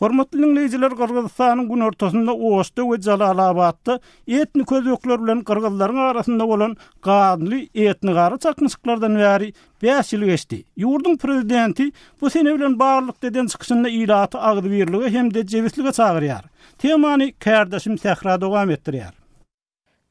Hormatly dinleyijiler, Gürgistanyň gün ortasynda Oşda we Jalalabatda etni közüklör bilen Gürgistanlaryň arasynda bolan gadly etni gara çakmyşyklardan bäri 5 ýyl geçdi. Ýurdun prezidenti bu sene bilen barlyk deden çykyşynda ýylaty agdy birligi hem de jewislige çagyrýar. Temany kärdeşim Sehra dowam etdirýär.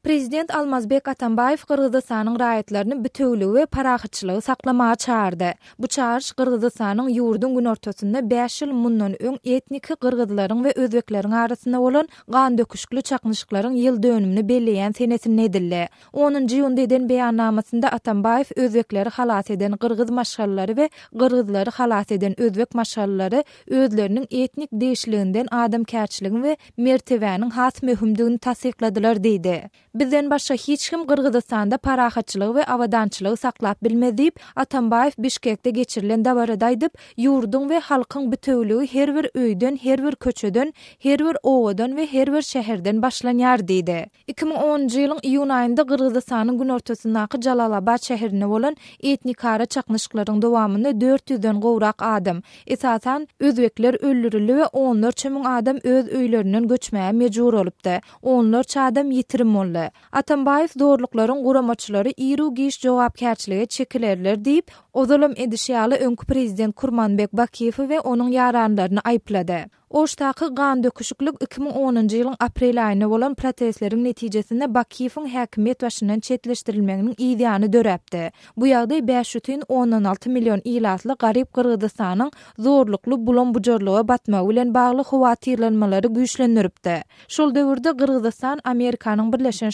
Prezident Almazbek Atambayev Qırğızistanın rayetlerini bütövlü ve parahatçılığı saklamağa çağırdı. Bu çağırış Qırğızistanın yurdun gün ortasında 5 yıl munnun ön etniki Qırğızların ve Özbeklerin arasında olan qan döküşklü çakınışkların yıl dönümünü belleyen senesin nedirli. 10. yunda eden beyannamasında Atambayev Özbekleri halas eden Qırğız maşalları ve Qırğızları halas eden Özbek maşalları özlerinin etnik değişliğinden adam kerçiliğin ve mertivenin has mühümdüğünü tasdikladılar dedi. Bizden başa hiç kim Gırgızistan'da parahatçılığı ve avadançılığı saklat bilmez deyip, Atambayev Bişkek'te geçirilen davaradaydıp, yurdun ve halkın bütövlüğü her bir öydün, her bir köçüdün, her bir oğudun ve her bir şehirden başlanyar deydi. 2010 yılın iyun ayında Gırgızistan'ın gün ortasındakı Jalalabad şehirine olan etnikara çakınışkların 400 400'den qovrak adım. Esasan, özvekler ölürlülü ve onlar çömün adım öz öz göçmeye mecur öz 14 adam öz yitirim öz Atambayev doğruluklaryň guramaçylary iýru giş jogap käçligi çekilerler diýip o zulum önkü prezident Kurmanbek Bakiýew ve onuň ýarandarlaryny aýplady. Oştaqı qan döküşüklük 2010-cı yılın aprel ayına olan protestlerin neticesində Bakifin həkimiyyət başından çetiləşdirilməyinin idiyanı dörəbdi. Bu yaqda 5-16 milyon ilatlı qarib qırıqda sanın zorluqlu bulan bucurluğa batma ulan bağlı xuvatirlənmaları güyüşlənürübdi. Şul dövrdə qırıqda san Amerikanın Birləşən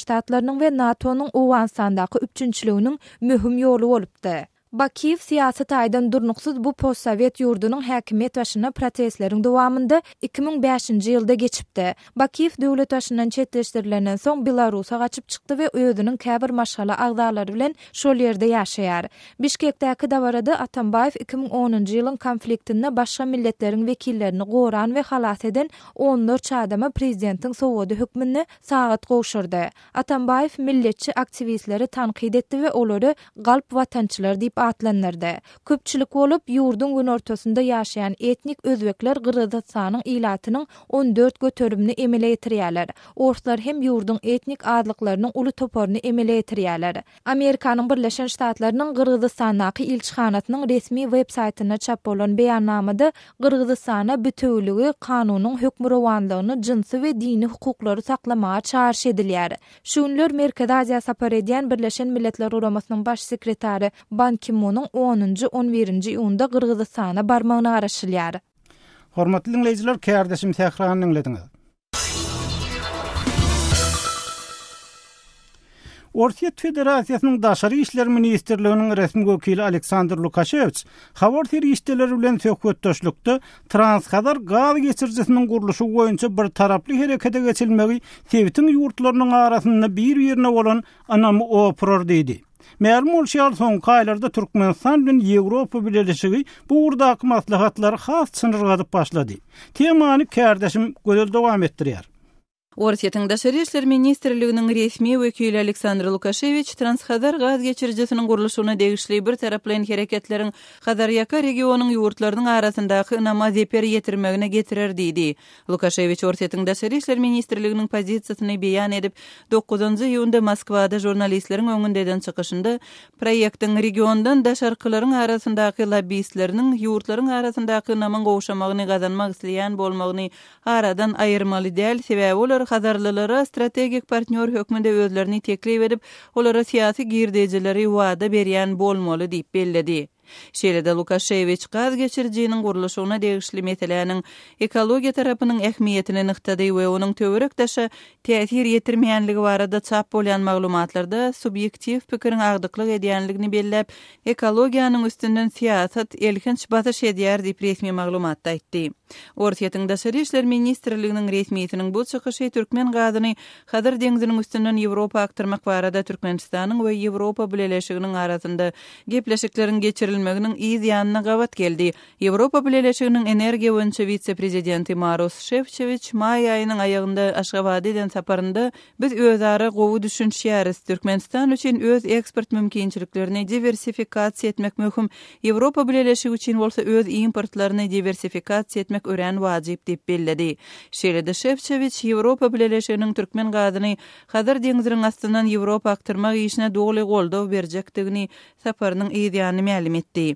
və NATO-nun uvan sandakı üpçünçlüyünün mühüm yolu olubdi. Bakiyev siyasi taydan durnuqsuz bu postsovet ýurdunyň häkimet başyna protestleriň dowamında 2005-nji ýylda geçipdi. Bakiyev döwlet başynyň çetleşdirilenden soň Belarusa gaçyp çykdy we öýüdiniň käbir maşgala agdarlary bilen şol ýerde ýaşaýar. Bishkekdaki dawarda Atambayew 2010-njy ýylyň konfliktine başga milletleriň wekillerini ve we halat eden 14 çadama prezidentin sovodu hukmyny sagat goşurdy. Atambayew milletçi aktivistleri tanqid etdi we olary galp watançylar diýip atlanlarda köpçülük olup yurdun gün ortasında yaşayan etnik özbekler Qırgızstanın ilatının 14 götörümünü emele etiriyalar. Orslar hem yurdun etnik adlıklarının ulu toporunu emele etiriyalar. Amerikanın Birleşen Ştatlarının Qırgızstanaki ilçxanatının resmi web saytına çap olan beyannamada Qırgızstana bütövlüğü kanunun hükmürovanlığını cinsi ve dini hukukları saklamaya çağırş ediliyar. Şunlar Merkez Azia Sapar Birleşen Milletler Uramasının baş sekretari Ban Ki Kimmonun 10-cu 11-ci iýunda qırgıda sana barmağına Hormatly Hormatlı dinleyiciler, kardeşim tekrar anlayın. Orsiya Federasiyasynyň daşary işler ministrliginiň resmi gökeli Aleksandr Lukaşewç, habar berdi ki, işler bilen söhbet döşlükde Transkadar gaz geçirjisiniň gurluşy boýunça bir taraply hereketde geçilmegi, täwitiň ýurtlarynyň arasynda bir-birine bolan anamy oýpurar diýdi. Mehrmul şärh son kaylarda türkmen san dün Ýewropa Birleşigi bu urda akmatla has haç çynır gap başlady Temani kardeşim gözel dogam ettirär Orsiýetiň daşary işler ministrliginiň resmi wekili Aleksandr Lukashevich Transhadar gaz geçirjisiniň gurulşyna degişli bir taraplyň hereketleriň Hazaryaka regionyň ýurtlarynyň arasyndaky namaz eper ýetirmegine getirer diýdi. Lukashevich Orsiýetiň daşary işler ministrliginiň pozisiýasyny beýan edip 9-njy iýunda Moskwada jurnalistleriň öňünde eden çykyşynda proýektiň regiondan daşarkylaryň arasyndaky lobbyistleriniň ýurtlaryň arasyndaky namaň gowşamagyny gazanmak isleýän bolmagyny aradan aýyrmaly däl, Qatar Hazarlylara strategik partner hökmünde özlerini teklif edip, olara siyasi girdecileri vada beriyan bolmalı deyip belledi. Şeýlede Lukaşewiç gaz geçirjiniň degişli meseleniň ekologiýa tarapynyň ähmiýetini nykdady we onuň töwerek täsir ýetirmeýänligi barada çap bolan maglumatlarda subjektiw pikirin agdyklyk edýänligini belläp, ekologiýanyň üstünden siýasat elkinç basyş edýär diýip resmi maglumatda aýtdy. Orta Asiya Serişler Ministrliginiň resmiýetiniň bu synagy Türkmen gaýdyny, Xadr deňziniň üstünden Ýewropa akymak wara da Türkmenistanyň we Ýewropa bileleşiginiň arasyndaky gepleşikleriň geçirilmeginiň гават келди. gawat geldi. Ýewropa bileleşiginiň energiýa we onuň wezipesi prezidenti Maros Şewçewiç maý ayynyň aýagynda Aşgabatdan saparynda biz özary goýu düşünjü şeýeri Türkmenistan üçin öz eksport mümkinçiliklerini diversifikasiýa etmek möhüm. Ýewropa bileleşigi üçin bolsa öz importlaryny etmek ören wajyp dip bildi. Şeride Şevçevich Ýewropa bileleşeniň türkmen gazyny Hazar deňziniň astynan Ýewropa aktarmak işine dogly goldaw berjekdigini saparynyň ýedýany ma'lum etdi.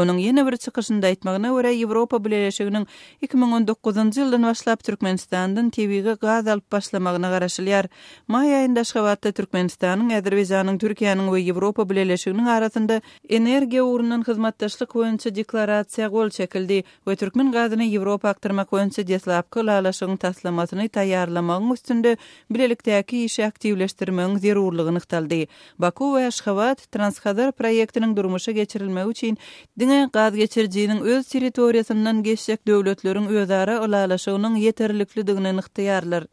Оның ýene bir çykyşynda aýtmagyna görä, Европа bilen 2019-njy ýyldan başlap Türkmenistandan täwigä gaýt alyp başlamagyna garaşylýar. Maý aýynda Aşgabatda Türkmenistanyň, Azerbaýjanyň, Türkiýanyň we Europa bilen işleşigiň arasynda energiýa urunyny hyzmatdaşlyk boýunça deklarasiýa golda ýetirilen we Türkmen gaýdyny Europa aktyrmak boýunça destläp-kollagyşyň işi zerurlygyny we Transhazar proýektiniň durmuşa gaz geçirjiýiniň öz territoriýasynyň geljek döwletläriniň özara ýa-da laşyşynyň ýeterliklidiginiň iňtiýarlary.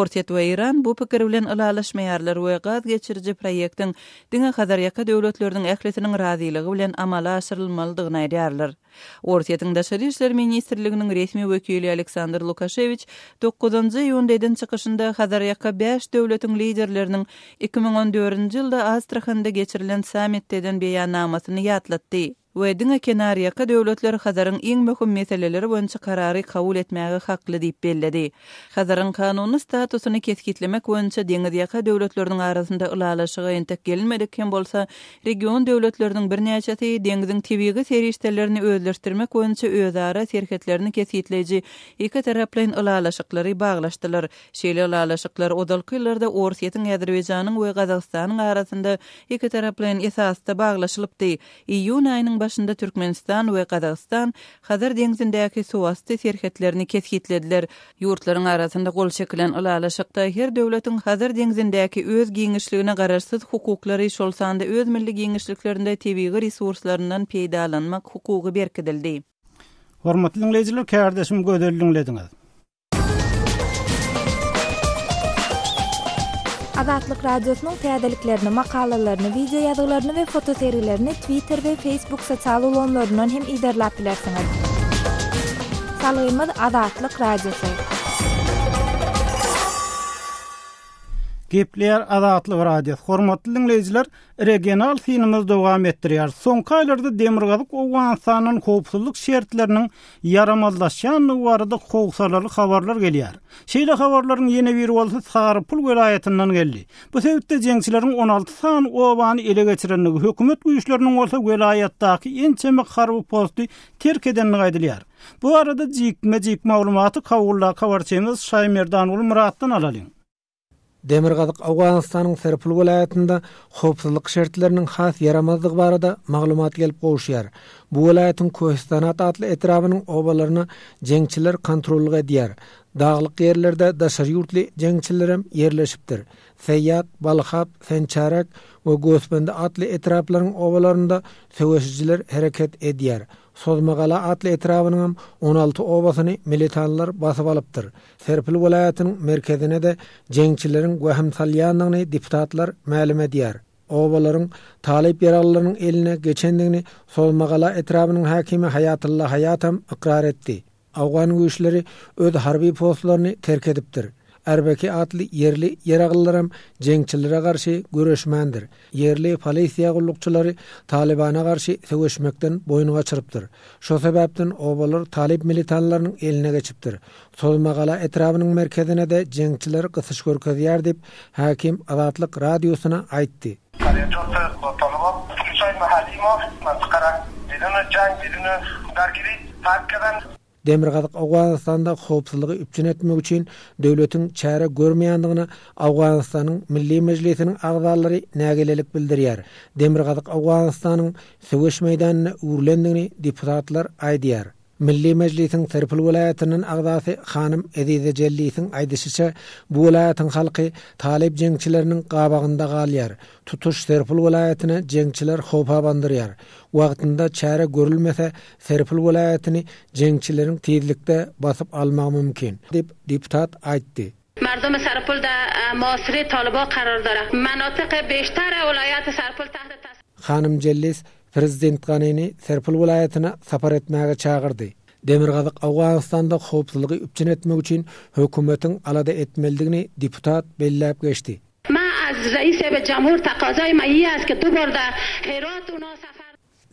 Örsiet we Iran bu pikir bilen ýa we gaz geçiriji proýektin diňe Xazar ýa-da döwletleriniň ähliýetiniň razylygy bilen amala aşyrylmalydygy nygydarlar. Örsietin daşary işler ministrliginiň resmi wekili Aleksandr Lukashevich, 9-nji iýun deden çykyşynda Xazar 5 döwletiniň liderleriniň 2014-nji ýylda Astrakhanda samit dedin deden beýanamasyny ýatlady. we dinge kenariyaqa döwletleri Hazaryň iň möhüm meseleleri boýunça karary kabul etmäge hakly diýip bellädi. Hazaryň kanuny statusyny kesgitlemek boýunça dinge döwletleriniň arasynda ulalaşygy entek gelmedik hem bolsa region döwletleriniň birnäçe täze dengiziň täbigi serişdelerini özlerstirmek boýunça özara serhetlerini kesgitleji iki taraplyň ulalaşyklary baglaşdylar. Şeýle ulalaşyklar odalky ýyllarda Orsiýetiň Azerbaýjanyň we Gazagstanyň arasynda iki taraplyň esasda baglaşylypdy. Iýun aýynyň başında Türkmenistan we Qazaqstan Xadir deňzindäki suwasty serhetlerini kesgitlediler. Yurtlaryň arasynda gol çekilen ulalaşykda her döwletiň Xadir deňzindäki öz giňişligine gararsyz hukuklary şol sanda öz milli giňişliklerinde tebigi resurslarından peýdalanmak hukugy berkidildi. Hormatly dinleyijiler, kardeşim, gödelliňlediňiz. Azatlyk radiosynyň täzeliklerini, makalalaryny, wideo ýazgylaryny we foto Twitter we Facebook sosial hem iderläp bilersiňiz. Salymy Azatlyk radiosy. Gepler adatly radio hormatly dinleyjiler regional sinimiz dowam etdirýär. Soňky aýlarda demirgalyk owgan sanyň köpsüzlik şertleriniň yaramazlaşýan nuwarda howsalary habarlar gelýär. Şeýle habarlaryň ýene bir wagt Sahar pul welaýetinden geldi. Bu sebäpde jeňçileriň 16 san owany ele geçirenligi hökümet güýçleriniň bolsa welaýetdäki iň çemik garby posty terk edilmegi aýdylýar. Bu arada jikme jikme maglumaty kawullar kawarçymyz Şaýmerdan ul Muratdan alalyň. Demirgazyk Awganistanyň Serpul welaýatynda howpsuzlyk şertleriniň has ýaramazlygy barada maglumat gelip goýýar. Bu welaýatyň Kohistanat atly etrawynyň obalaryny jeňçiler kontrolga edýär. Dağlyk ýerlerde daşar ýurtly jeňçiler hem ýerleşipdir. Feyyat, Balxap, Fençarak we Gosbendi atly etraplaryň obalarynda söwüşçiler hereket edýär. Sozmagala atli etrafinam 16 obasini militanlar basa balibdir. Serpil vilayatin merkezine de cengçilerin guahemsaliyanlani diputatlar mealime diyar. Obaların talip yaralarinin eline geçendini Sozmagala etrafinin hakimi hayatilla hayatam ikrar etdi. Avgan guyishleri öz harbi postlarini terk ediptir. Erbeki atli yerli yaraqlılarım cengçilere qarşı görüşmendir. Yerli polisiya qullukçuları Talibana qarşı sevişmekten boyunu açırıptır. Şo sebepten obalar Talib militanlarının eline geçiptir. Solmaqala etrafının merkezine de cengçilere qısış görkezýär dip Hakim Adatlık Radyosuna aitti. Kariyatı otalama, Kusay Mahalimov, Mazkara, dilini, can dilini, dergiri, Demirgazyk Awganistanda howpsuzlygy üçin etmek üçin döwletiň çäre görmeýändigini Awganistanyň Milli Mejlisiniň agzalary nägelelik bildirýär. Demirgazyk Awganistanyň söwüş meýdanyna öwrülendigini deputatlar aýdýar. Milli Meclisiň Terpil vilayatının agdasy Xanym Edide Jellisin aýdyşyça, bu welaýatyň halky talep jeňçileriniň gabagynda galýar. Tutuş Terpil welaýatyny jeňçiler howpa bandyrýar. Wagtynda çäre görülmese, Terpil welaýatyny jeňçilerin tiýlikde basyp almak mümkin, dip deputat aýtdy. Mardom Serpilda e, masri talaba qarar dara. Manatiq 5 tara ulayat Serpil tahta tasdiq. Xanim Jellis prezidentganini serpil viloyatini safar etmäge çagyrdy demirgazak Awganistanda howpsuzlygy üpçen etmek üçin hökümetiň alada etmeligini deputat belläp geçdi. Ma az reis ve cumhur taqazay ma ki duborda Herat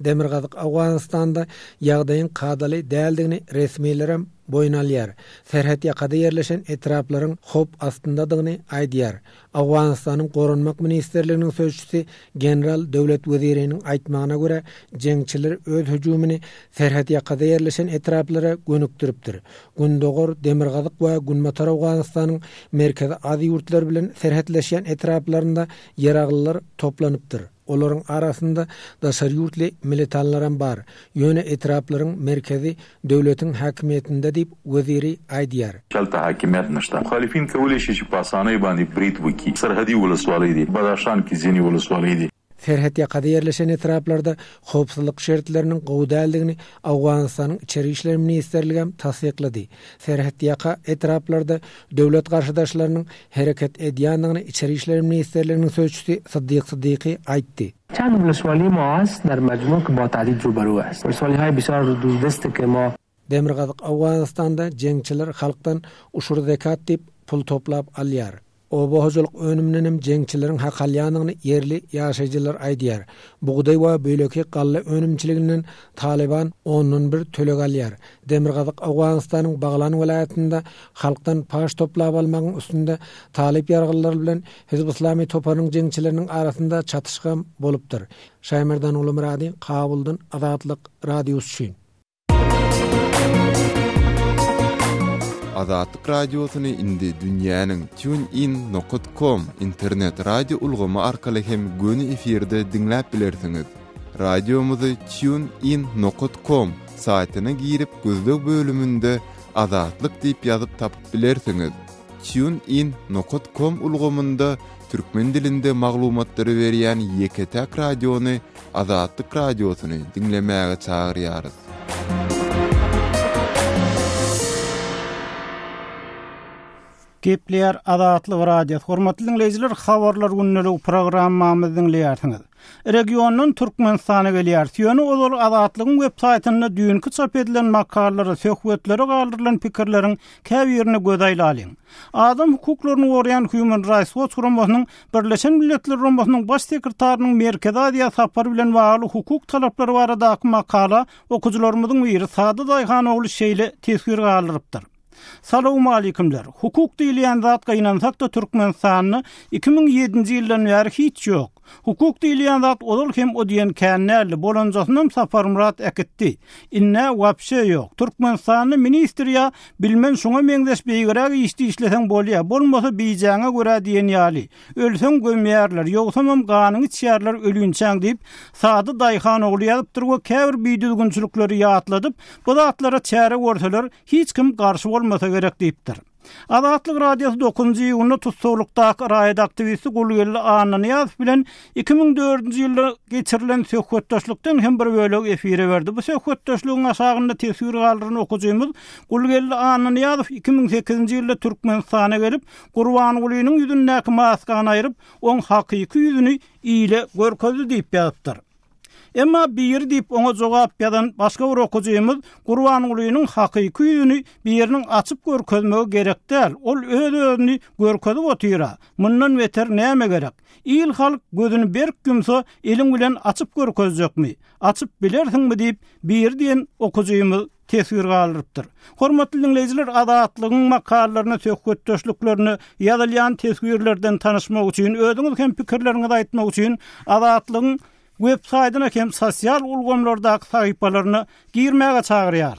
Demirgazyk Awganistanda yağdayın kadaly däldigini resmiýlerem boýnalýar. Serhat ýakada ýerleşen etraplaryň hop astyndadygyny aýdýar. Awganistanyň Gorunmak ministrliginiň sözçüsi General Döwlet Wezirining aýtmagyna görä, jeňçiler öz hüjümini Serhat ýakada ýerleşen etraplara gönükdiripdir. Gündogor, Demirgazyk we Gunmatar Awganistanyň merkezi ady ýurtlar bilen serhatleşýän etraplarynda ýaraglylar toplanypdyr. olaryň arasynda da saryurtly militanlar hem bar. Ýöne etraplaryň merkezi döwletiň häkimetinde diýip Wazirli Aýdyar. Şalta häkimet näşde. Muhalifin kowlyşy çypasany bany Britwiki. Serhadi ulusy walidi. Badashan kizeni ulusy walidi. Ferhat yakada yerleşen etraplarda xopsuzluk şertlerinin gowdaldygyny Awganistanyň içeri işler ministrligi hem tasdiqlady. Ferhat yaka etraplarda döwlet garşydaşlarynyň hereket edýändigini içeri işler ministrliginiň sözçüsi Sıddyk Sıddyky aýtdy. Çan ulusvali maas dar majmuk ki batali jubaru as. Ulusvali hay bisar dudest ki ma Demirgazyk Awganistanda jeňçiler halkdan uşur zekat dip pul toplap alýar. O bohozuluk önümlünüm cengçilerin hakalyanını yerli yaşayıcılar aydiyar. diyar. Buğday ve böyleki kalli Taliban onun bir tölü kalyar. Demirgazık Avganistan'ın bağlan velayetinde halktan paş topla balmağın üstünde talib yargılar bilen hizb toparın cengçilerinin arasında çatışkan bolubdur. Şaymerdan olumradi, Kavuldun, Azatlıq, Radius, Radius, Azatlık Radyosu'nu indi dünyanın tunein.com internet radyo ulgama arkalı hem günü efirde dinlap bilirsiniz. Radyomuzu tunein.com saatine girip gözlük bölümünde Azatlık deyip yazıp tapıp bilirsiniz. tunein.com ulgamında Türkmen dilinde maglumatları veriyen YKT Radyo'nu Azatlık Radyosu'nu dinlemeye çağırıyarız. Müzik Gepler adatly radio. Hormatly dinleyijiler, habarlar günnelik programmamyz dinleýärsiňiz. Regionun Türkmenistanı gelýär. Ýöne ozal adatlygyň web saýtynda düýünki çap edilen makalalary, söhbetleri galdyrylan pikirleriň käbir ýerine göz aýlalyň. Adam hukuklaryny goraýan Human Rights Watch Gurumasynyň Birleşen Milletler Gurumasynyň baş sekretarynyň merkezi adyýa sapary bilen bagly hukuk talaplary barada makala okuwçylarymyzyň biri Sadyk Aýhan oğlu Şeýle tesgir galdyrypdyr. Salamu aleykümler. Hukuk diýilýän zatka gaýnan zatda Türkmen sanyny 2007-nji ýyldan ýary hiç ýok. Hukuk diýilýän zat olar hem o diýen kännärli bolanjasynam Safar Murat ekitdi. Inne wapsy ýok. Türkmen sanyny bilmen şuňa meňdeş beýgerek işdi işleseň bolýar. Bolmasa bijaňa görä diýen ýaly. Ölsen gömýärler, ýoksamam gaňyň içärler ölünçäň diýip Sadı Dayxan oğlu ýalyp durup käbir biýdülgünçülikleri ýatladyp, bu zatlara çäre wörtüler, hiç kim garşy bolmasa gerek diýipdir. Azatlyk radiosu 9-njy ýylyny tutsulukda raýat aktivisti Gulgel Ana Niyaz bilen 2004-nji ýylda geçirilen söhbetdoşlukdan hem bir bölük efire berdi. Bu söhbetdoşlugyň aşagynda täsir galdyryn okujymyz Gulgel Ana 2008-nji ýylda türkmen sahnä gelip Gurwan Gulyň ýüzünden näkmäs gaýryp oň hakyky ýüzüni iýle görkezdi diýip ýazypdyr. Emma bir dip oňa jogap berden başga bir okujymyz uluyunun Ulyynyň hakyky ýüzüni biriniň açyp görkezmegi gerek däl. Ol öz özüni görkezip otyra. Mundan beter näme gerek? Il halk gözüni bir kimse elin bilen açyp görkezjekmi? Açyp bilersiňmi deyip bir diýen okujymyz tesir galyrypdyr. Hormatly dinleyijiler, adatlygyň makalalaryny töhkötdöşlüklerini ýazylan tesirlerden tanışmak üçin, özüňizden pikirleriňizi aýtmak üçin adatlygyň web saytyna hem sosial ulgamlardaky sahypalaryny girmäge çagyrýar.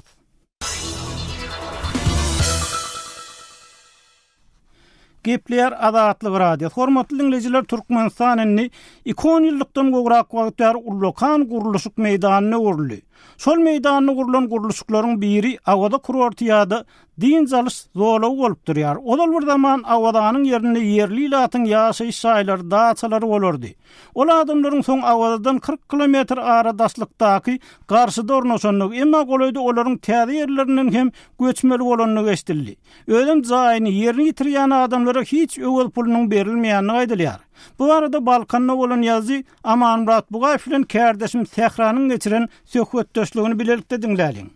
Gepler adatly radio. Hormatly dinlejiler Türkmenistanyny 2 ýyllykdan gowrak wagtlar ullukan gurulyşyk meýdanyna urly. Sol meydanyny gurulan gurluşuklaryň biri awada kurortiýada din zalys dolaw bolup durýar. Olar bir zaman awadanyň ýerine yerli latyn ýaşaýyş saýlar daçalary bolardy. Ol adamlaryň soň awadan 40 kilometr ara daşlykdaky garşy dornoşonlyk emma goýdy olaryň täze ýerlerinden hem göçmeli bolanyny geçdirildi. Ölüm zaýyny ýerini ýitirýän adamlara hiç öwül pulunyň berilmeýänini aýdylar. Bu arada Balkanna olan yazı Aman Murat Buğay filan kardeşim Sehra'nın geçiren söhbet döşlüğünü bilerek de dinleyin.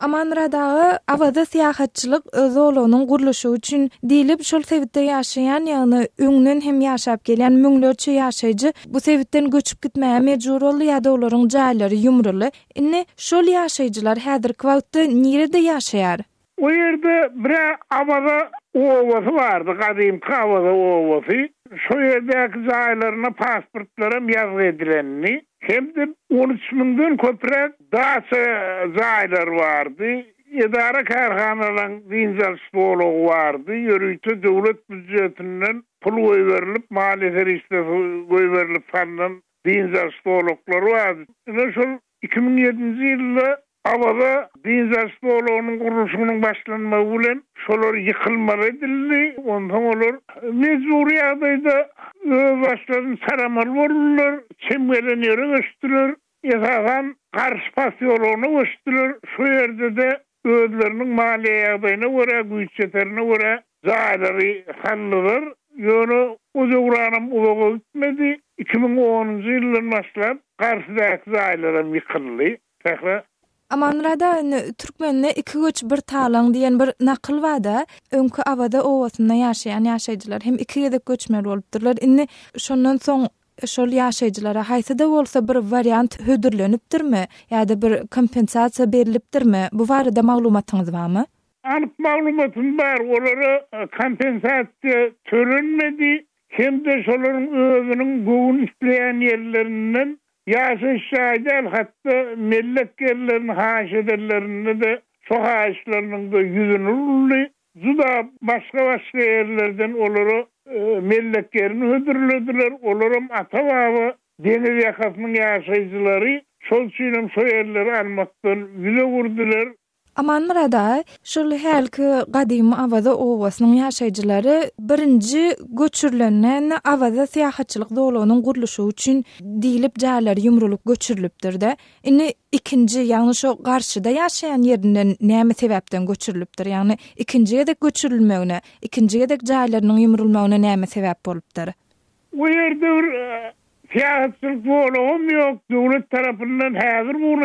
Aman Radağı avada siyahatçılık öz oğlunun kuruluşu için deyilip şol sevitte yaşayan yanı ünlün hem yaşap gelen münglörçü yaşayıcı bu sevitten göçüp gitmeye mecur olu ya da olurun cahilleri yumrulu. İnni şol yaşayıcılar hedir kvaltı nirede de O yerde bre avada ovası vardı, kadim kavada ovası. şu yerdeki zaylarına pasportlarım yazı edilenini. Hem de 13 mündün köprek dağsa zaylar vardı. Yedara karhanalan dinzel spoloğu vardı. Yörüytü devlet büccetinden pul koy verilip, maaleseri işte koy verilip falan dinzel spoloğu vardı. Yine şu 2007. yılda Ababa Dinzar onun kuruluşunun başlanma ulen, solar yıkılmar edildi, ondan olur. Mezuri adayda başlarım saramal vururlar, çimgelen yöre göçtülür, yasadan karşı onu göçtülür, şu yerde de öğütlerinin maliye adayna vore, güçyeterna vore, zahidari hallıdır. Yönü uca uranam uca 2010 uca uca uca uca Amanrada Türkmenle iki göç bir talang diyen bir nakıl var da önkü avada oğlasında yaşayan yaşayıcılar hem iki yedek göçmeli olup Indi şondan soň şol yaşayıcılara haysa da olsa bir variant hödürlenipdirmi? mi? da bir kompensasiya beriliptir Bu var da mağlumatınız var mı? Anip mağlumatın var. Olara kompensasiya törünmedi. Hem de şolların övünün gövün işleyen Yaşı şahidel hatta millet gerilerin haşedellerini de çok haşlarının da yüzünü rullu. Zuda başka başka yerlerden olara e, millet gerini hödürlediler. Olurum ata babı deniz yakasının yaşayıcıları çoğunum soyerleri almaktan yüze vurdular. Aman mırada, şurlu həlki qadim avada oğvasının yaşayıcıları birinci göçürlənən avada siyahatçılıq doğulunun qurluşu üçün deyilib cəhələr yumrulub göçürlübdür da, İni ikinci, yanlış o qarşıda yaşayan yerinin nəmi sebəbdən göçürlübdür. Yani ikinci yedək göçürülməyünə, ikinci yedək cəhələrinin yumrulməyünə nəmi sebəb olubdur. Bu yerde bir e, siyahatçılıq yok. Dövlet tarafından həzir bu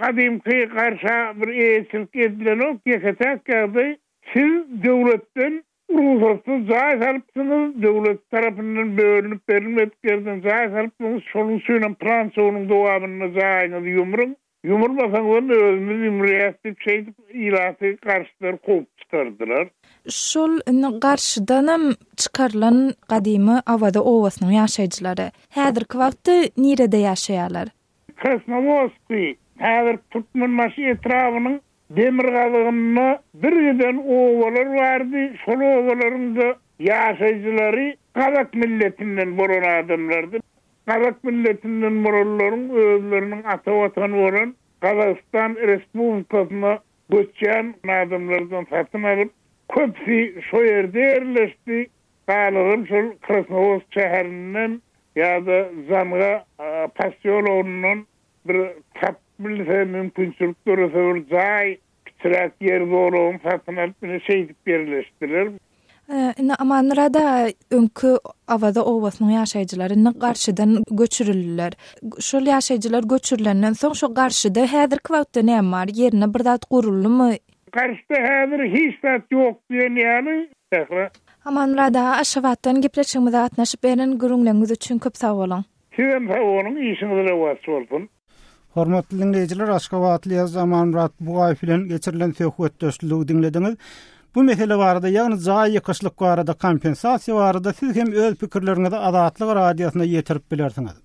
Qadim ki karşı bir eğitçilik edilen o keketek geldi. Siz devletten ruhsatsız zayi salpsınız. Devlet tarafından bölünüp verilme etkilerden zayi salpsınız. Sonun suyla prans onun doğabını zayi nadi yumurun. Yumur basan onun özünü yumuriyatı çeydip ilahi karşıları kovup çıkardılar. Şol karşıdanam çıkarılan kadimi avada ovasının yaşayıcıları. Hedir kvaktı nire de yaşayalar. Kasnavoski Ağır tutmur masi etrafının demir kazığında bir o oğvalar vardı. Sol oğvaların da yaşayıcıları Kazak milletinden boran adamlardı. Kazak milletinden boranların öğrenlerinin ata vatanı olan Kazakistan Respublikası'na adamlardan satın alıp köpsi soyerde yerleşti. Kalıgım şu Krasnavos çeherinden ya da zanga pasyon bir tatlı bilse mümkünçülük durusu zay kitirat yer zorun fatınat bine şey birleştirir. Ne aman rada önkü avada ovasının yaşayıcıları ne karşıdan göçürülürler. Şu yaşayıcılar göçürülenden son şu karşıda hedir kvautta ne var yerine bir dat kurulu mu? Karşıda hedir hiç dat yok diyen yani. Aman rada aşavattan gipleçimizde atnaşıp benin gürünlenguzu çün köp sağ olun. Sizin sağ olun, iyisiniz Hormatly dinleyijiler, Aşgabatly zaman Murat Bugay bilen geçirilen söhbet dostluğu dinlediňiz. Bu mesele barada ýagny zaý ýakyşlyk barada kompensasiýa barada siz hem öz pikirleriňizi Azatlyk radiosyna ýetirip bilersiňiz.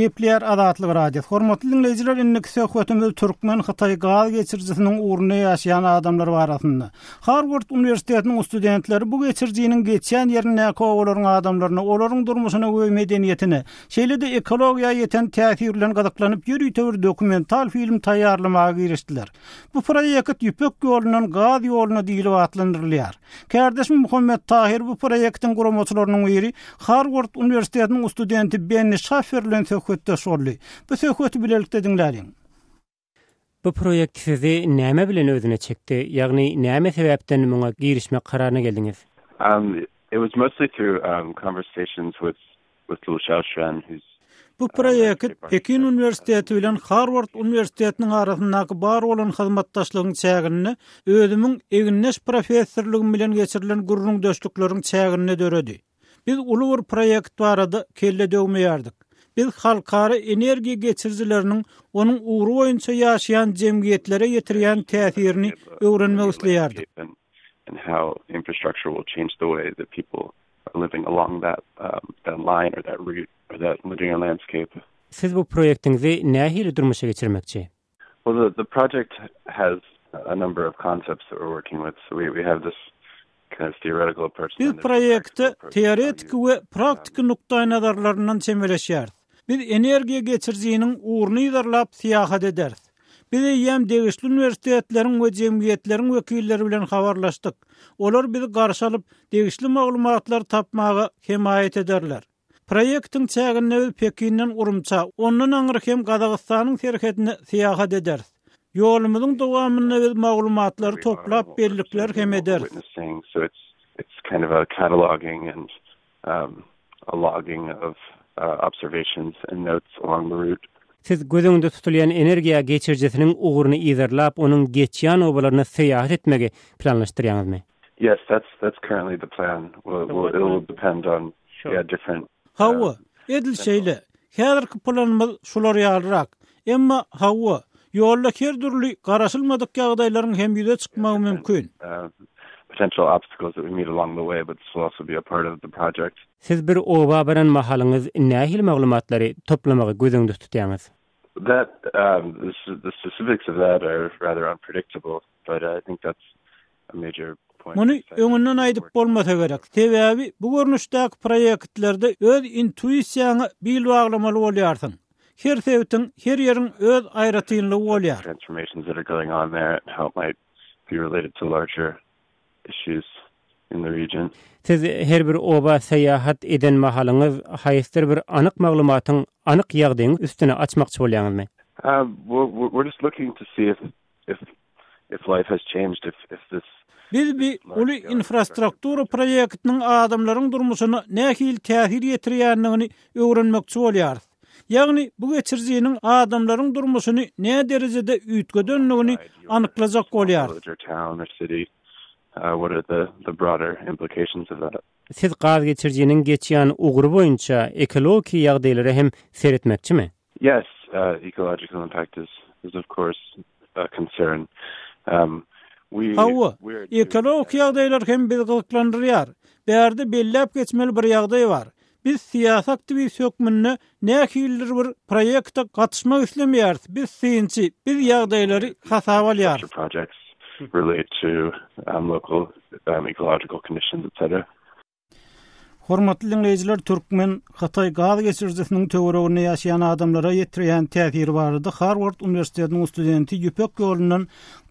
Gepler adatly radio hormatly dinleyjiler indi söhbetimiz hökümetimiz türkmen xitay gal geçirjisinin urunu yaşayan adamlar barasında. Harvard universitetinin studentleri bu geçirjinin geçen yerini näko olaryň adamlaryna, olaryň durmuşyna we medeniýetini, şeýle de ekologiýa ýeten täsir gadaklanyp ýürütdiler dokumental film taýýarlamagy girişdiler. Bu proýekt ýüpek ýolunyň gal ýoluna diýilip atlandyrylýar. Kardeşim Muhammed Tahir bu proýektin guramçylarynyň biri Harvard universitetinin studenti Ben Şafer sökötde şorly. Bu sökötü bilelikde Bu proyekt sizi näme bilen özüne çekti? Ýagny näme sebäpden muňa girişme kararyna geldiňiz? Um it was mostly through um conversations with with Lu who's Bu uh, proýekt Pekin Universiteti bilen Harvard Universitetiniň arasyndaky bar bolan hyzmatdaşlygyň çägini özümiň egnes professorlygym bilen geçirilen gurrunyň döşlüklerini çägini döredi. Biz ulu bir proýekt barada kelle döwme biz halkara enerji geçirjilerinin onun uğru oyunca yaşayan cemiyetlere yetirýän täsirini öwrenmek isleýärdi. And Siz bu proýektiňizi nähili durmuşa geçirmekçi? Well, the, the project has a number of concepts that we're working with. we, we have this Bu proýekti teoretik we praktik um, Biz energiýa geçirjiniň urny ýerlap siýahat ederiz. Biz ýem degişli üniversitetleriň we jemgyýetleriň wekilleri bilen habarlaşdyk. Olar bizi garşy alyp degişli maglumatlary tapmagy himayet ederler. Proýektiň çägini Pekinden urumça, onuň aňyr hem Gazagystanyň ferhetini siýahat ederiz. Ýolumyň dowamyny we maglumatlary toplap berlikler hem eder. It's kind of a cataloging and um, a logging of uh, observations and notes along the route. Siz gözüňde tutulýan energiýa geçirjesiniň ugruny ýerlap, onuň geçýän obalaryna seýahat etmegi planlaşdyrýanyňyzmy? Yes, that's that's currently the plan. We'll, we'll, it will depend on sure. yeah, different. Hawa, uh, edil şeýle. Häzirki planymyz şular ýaldyrak. Emma hawa, ýollar kerdürli, garaşylmadyk ýagdaýlaryň hem ýüze çykmagy mümkin. Uh, potential obstacles that we meet along the way, but this will also be a part of the project. Siz bir oba baran mahalınız nahil maglumatları toplamağı gözündü tutuyanız? That, um, the, the specifics of that are rather unpredictable, but I think that's a major point. Bunu öňünden aýdyp bolmasa gerek. Tebäbi bu görnüşdäki proýektlerde öz intuisiýany bil baglamaly bolýarsyň. Her sebitin, her yerin öz ayrıtıyınlığı olyar. Transformations that are going on there, how it might be related to larger issues in the region. Siz her bir oba sayahat eden mahalanyz hayistir bir anyk maglumatyn anyk yagdyň üstüne açmak çolýanyz my? We're just looking to see if if if life has changed if if this Biz bir ulu infrastruktura proyektinin adamların durmuşuna nekil tehir yetiriyenini öğrenmek için oluyor. Yani bu geçirciğinin adamların durmuşuna ne derecede ütgüdönlüğünü anıklayacak oluyor. uh, what are the the broader implications of that Siz qaz geçirjinin geçiyan ugur boyunca ekoloji yağdeleri hem seyretmekçi mi Yes uh, ecological impact is is of course a concern um we Hawa ekoloji yağdeleri hem bir qıtlandırıyar Berde bellap geçmeli bir yağday var Biz siyasi aktivist hükmünü ne akillir bir proyekte katışma üslemiyarız. Biz siyinci, biz yağdayları hasavalyarız. relate to um, local um, ecological conditions, etc. Hormatly dinleyijiler, Türkmen Hatay gaz geçirjisiniň töwereginde ýaşaýan adamlara ýetirýän täsir barady. Harvard Universitetiniň studenti Ýüpek ýolunyň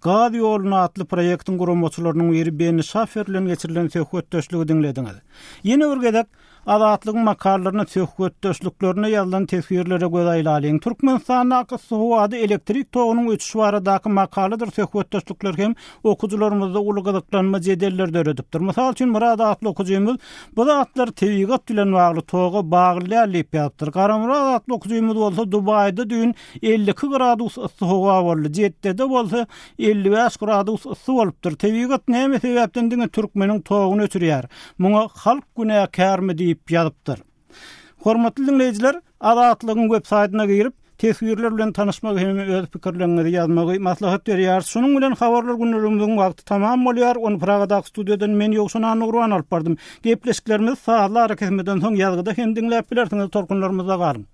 gaz ýoluna atly proýektiň guramçylarynyň biri Ben Schaffer bilen geçirilen söhbetdeşligi dinlediňiz. Ýene bir gedek, Azatlyk makarlaryny töhkwet döşlüklerini yazylan tefsirlere göre ilalyň Türkmenistan halkyny howada elektrik togunyň üçüşi baradaky makalydyr töhkwet döşlükler hem okuwçylarymyzda ulgalyklanma jederler döredipdir. Mysal üçin Murad atly okuwçymyz bu atlar tewigat bilen bagly toga baglyp ýatdyr. Gara Murad atly okuwçymyz bolsa Dubaýda dün 52 gradus ysy howa warly, jetde de bolsa 55 gradus ysy bolupdyr. Tewigat näme sebäpden diňe Türkmeniň togunyň öçürýär. Muňa halk günäkärmi diýip dip yazypdyr. Hormatly dinleyijiler, adatlygyň web saýtyna girip, täsirler bilen tanışmak hem öz pikirlerini ýazmagy maslahat berýär. Şunun bilen habarlar günlerimiziň wagty tamam bolýar. Onu Pragada studiýadan men ýoksa näme urwan alyp bardym. Gepleşiklerimiz sahalary kesmeden soň ýazgyda hem dinläp bilersiňiz, torkunlarymyza